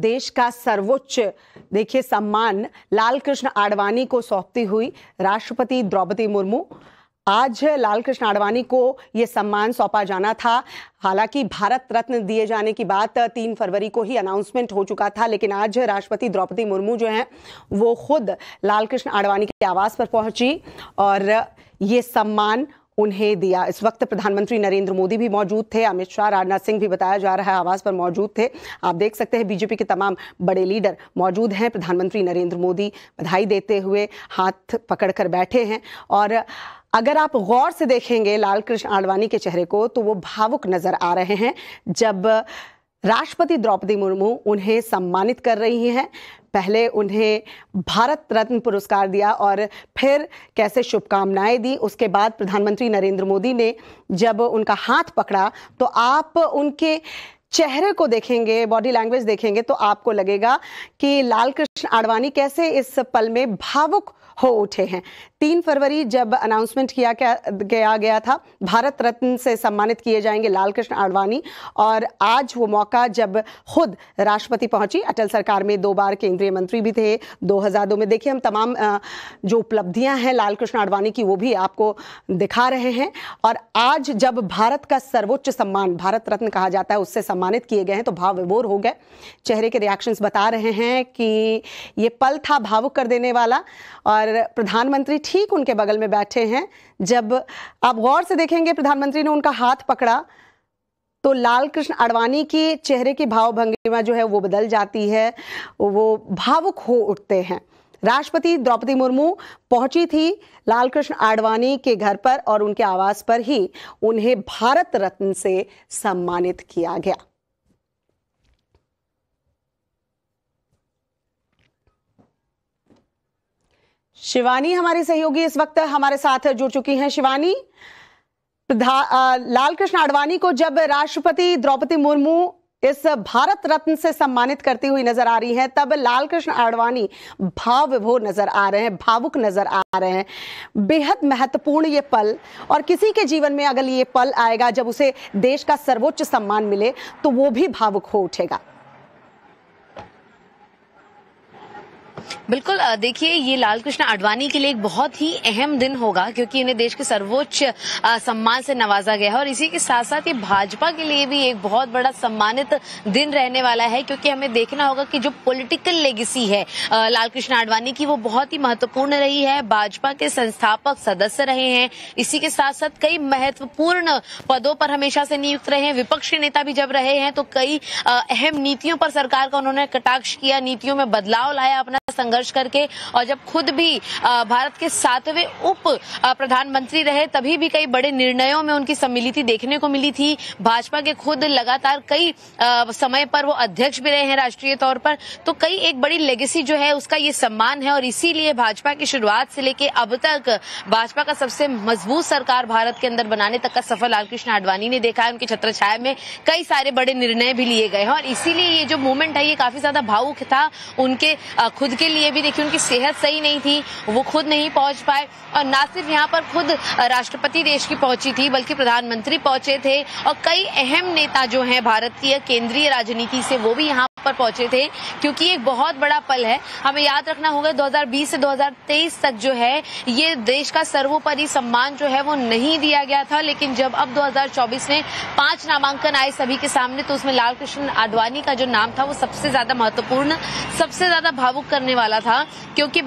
देश का सर्वोच्च देखिए सम्मान लाल कृष्ण आडवाणी को सौंपती हुई राष्ट्रपति द्रौपदी मुर्मू आज लाल कृष्ण आडवाणी को ये सम्मान सौंपा जाना था हालांकि भारत रत्न दिए जाने की बात तीन फरवरी को ही अनाउंसमेंट हो चुका था लेकिन आज राष्ट्रपति द्रौपदी मुर्मू जो हैं वो खुद लाल कृष्ण आडवाणी के आवास पर पहुंची और ये सम्मान उन्हें दिया इस वक्त प्रधानमंत्री नरेंद्र मोदी भी मौजूद थे अमित शाह राजनाथ सिंह भी बताया जा रहा है आवास पर मौजूद थे आप देख सकते हैं बीजेपी के तमाम बड़े लीडर मौजूद हैं प्रधानमंत्री नरेंद्र मोदी बधाई देते हुए हाथ पकड़कर बैठे हैं और अगर आप गौर से देखेंगे लाल कृष्ण आडवाणी के चेहरे को तो वो भावुक नजर आ रहे हैं जब राष्ट्रपति द्रौपदी मुर्मू उन्हें सम्मानित कर रही हैं पहले उन्हें भारत रत्न पुरस्कार दिया और फिर कैसे शुभकामनाएं दी उसके बाद प्रधानमंत्री नरेंद्र मोदी ने जब उनका हाथ पकड़ा तो आप उनके चेहरे को देखेंगे बॉडी लैंग्वेज देखेंगे तो आपको लगेगा कि लाल कृष्ण आडवाणी कैसे इस पल में भावुक हो उठे हैं तीन फरवरी जब अनाउंसमेंट किया गया गया था भारत रत्न से सम्मानित किए जाएंगे लालकृष्ण आडवाणी और आज वो मौका जब खुद राष्ट्रपति पहुंची अटल सरकार में दो बार केंद्रीय मंत्री भी थे 2002 में देखिए हम तमाम जो उपलब्धियां हैं लालकृष्ण आडवाणी की वो भी आपको दिखा रहे हैं और आज जब भारत का सर्वोच्च सम्मान भारत रत्न कहा जाता है उससे सम्मानित किए गए हैं तो भाव विभोर हो गए चेहरे के रिएक्शंस बता रहे हैं कि ये पल था भावुक कर देने वाला और और प्रधानमंत्री ठीक उनके बगल में बैठे हैं जब आप गौर से देखेंगे प्रधानमंत्री ने उनका हाथ पकड़ा तो लाल कृष्ण आडवाणी की चेहरे की भाव भंगिमा जो है वो बदल जाती है वो भावुक हो उठते हैं राष्ट्रपति द्रौपदी मुर्मू पहुंची थी लाल कृष्ण आडवाणी के घर पर और उनके आवास पर ही उन्हें भारत रत्न से सम्मानित किया गया शिवानी हमारी सहयोगी इस वक्त हमारे साथ जुड़ चुकी हैं शिवानी लाल कृष्ण आडवाणी को जब राष्ट्रपति द्रौपदी मुर्मू इस भारत रत्न से सम्मानित करती हुई नजर आ रही हैं तब लाल कृष्ण आडवाणी भाव विभोर नजर आ रहे हैं भावुक नजर आ रहे हैं बेहद महत्वपूर्ण ये पल और किसी के जीवन में अगर ये पल आएगा जब उसे देश का सर्वोच्च सम्मान मिले तो वो भी भावुक हो उठेगा बिल्कुल देखिए ये लाल कृष्ण आडवाणी के लिए एक बहुत ही अहम दिन होगा क्योंकि इन्हें देश के सर्वोच्च सम्मान से नवाजा गया है और इसी के साथ साथ ये भाजपा के लिए भी एक बहुत बड़ा सम्मानित दिन रहने वाला है क्योंकि हमें देखना होगा कि जो पॉलिटिकल लेगेसी है लाल कृष्ण आडवाणी की वो बहुत ही महत्वपूर्ण रही है भाजपा के संस्थापक सदस्य रहे हैं इसी के साथ साथ कई महत्वपूर्ण पदों पर हमेशा से नियुक्त रहे हैं विपक्षी नेता भी जब रहे हैं तो कई अहम नीतियों पर सरकार का उन्होंने कटाक्ष किया नीतियों में बदलाव लाया अपना संघर्ष करके और जब खुद भी भारत के सातवें उप प्रधानमंत्री रहे तभी भी कई बड़े निर्णयों में उनकी सम्मिलित देखने को मिली थी भाजपा के खुद लगातार कई समय पर वो अध्यक्ष भी रहे हैं राष्ट्रीय तौर पर तो कई एक बड़ी लेगेसी जो है उसका ये सम्मान है और इसीलिए भाजपा की शुरुआत से लेकर अब तक भाजपा का सबसे मजबूत सरकार भारत के अंदर बनाने तक का सफल लालकृष्ण आडवाणी ने देखा है उनकी छत्र छाया में कई सारे बड़े निर्णय भी लिए गए हैं और इसीलिए ये जो मूवमेंट है ये काफी ज्यादा भावुक था उनके खुद के लिए भी देखिए उनकी सेहत सही नहीं थी वो खुद नहीं पहुंच पाए और ना सिर्फ यहाँ पर खुद राष्ट्रपति देश की पहुंची थी बल्कि प्रधानमंत्री पहुंचे थे और कई अहम नेता जो हैं भारत की केंद्रीय राजनीति से वो भी यहाँ पर पहुंचे थे क्योंकि एक बहुत बड़ा पल है हमें याद रखना होगा 2020 से 2023 तक जो है ये देश का सर्वोपरि सम्मान जो है वो नहीं दिया गया था लेकिन जब अब 2024 में पांच नामांकन आए सभी के सामने तो उसमें लाल कृष्ण आडवाणी का जो नाम था वो सबसे ज्यादा महत्वपूर्ण सबसे ज्यादा भावुक करने वाला था क्योंकि